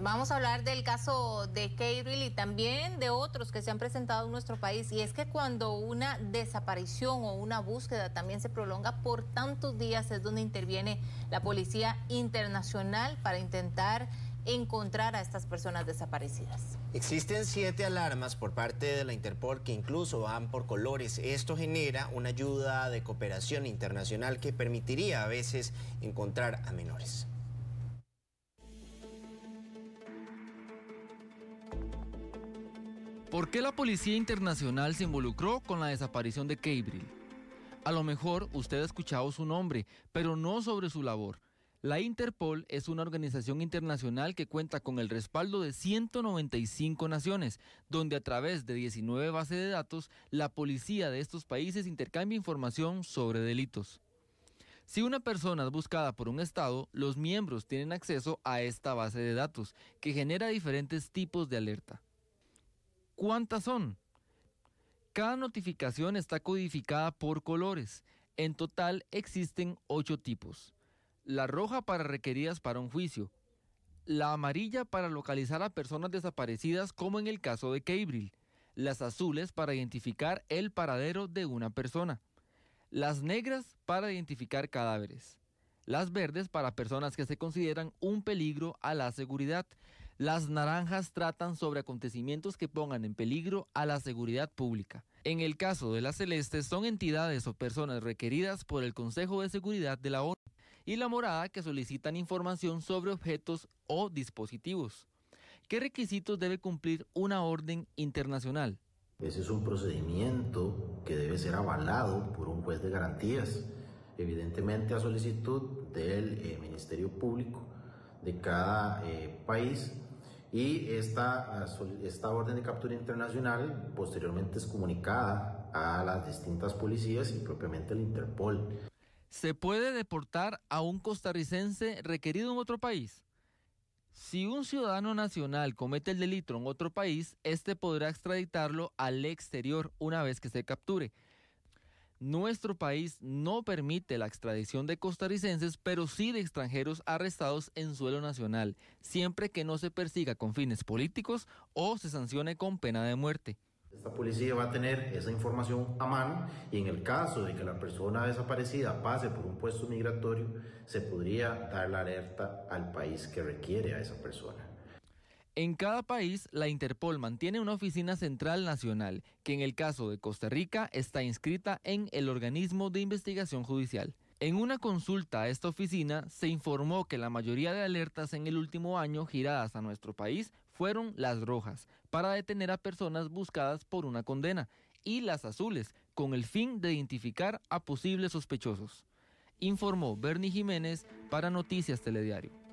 Vamos a hablar del caso de Cable y también de otros que se han presentado en nuestro país. Y es que cuando una desaparición o una búsqueda también se prolonga por tantos días es donde interviene la Policía Internacional para intentar encontrar a estas personas desaparecidas. Existen siete alarmas por parte de la Interpol que incluso van por colores. Esto genera una ayuda de cooperación internacional que permitiría a veces encontrar a menores. ¿Por qué la Policía Internacional se involucró con la desaparición de Gabriel? A lo mejor usted ha escuchado su nombre, pero no sobre su labor. La Interpol es una organización internacional que cuenta con el respaldo de 195 naciones, donde a través de 19 bases de datos, la policía de estos países intercambia información sobre delitos. Si una persona es buscada por un Estado, los miembros tienen acceso a esta base de datos, que genera diferentes tipos de alerta. ¿Cuántas son? Cada notificación está codificada por colores. En total existen ocho tipos. La roja para requeridas para un juicio. La amarilla para localizar a personas desaparecidas como en el caso de Cabril. Las azules para identificar el paradero de una persona. Las negras para identificar cadáveres. Las verdes para personas que se consideran un peligro a la seguridad. Las naranjas tratan sobre acontecimientos que pongan en peligro a la seguridad pública. En el caso de las celestes son entidades o personas requeridas por el Consejo de Seguridad de la ONU y la morada que solicitan información sobre objetos o dispositivos. ¿Qué requisitos debe cumplir una orden internacional? Ese es un procedimiento que debe ser avalado por un juez de garantías, evidentemente a solicitud del eh, Ministerio Público de cada eh, país y ah, esta, orden de captura internacional posteriormente es comunicada a las distintas policías y propiamente al Interpol. ¿Se puede deportar a un costarricense requerido en otro país? Si un ciudadano nacional comete el delito en otro país, este podrá extraditarlo al exterior una vez que se capture nuestro país no permite la extradición de costarricenses, pero sí de extranjeros arrestados en suelo nacional, siempre que no se persiga con fines políticos o se sancione con pena de muerte. Esta policía va a tener esa información a mano y en el caso de que la persona desaparecida pase por un puesto migratorio, se podría dar la alerta al país que requiere a esa persona. En cada país, la Interpol mantiene una oficina central nacional, que en el caso de Costa Rica está inscrita en el organismo de investigación judicial. En una consulta a esta oficina se informó que la mayoría de alertas en el último año giradas a nuestro país fueron las rojas, para detener a personas buscadas por una condena, y las azules, con el fin de identificar a posibles sospechosos. Informó Bernie Jiménez para Noticias Telediario.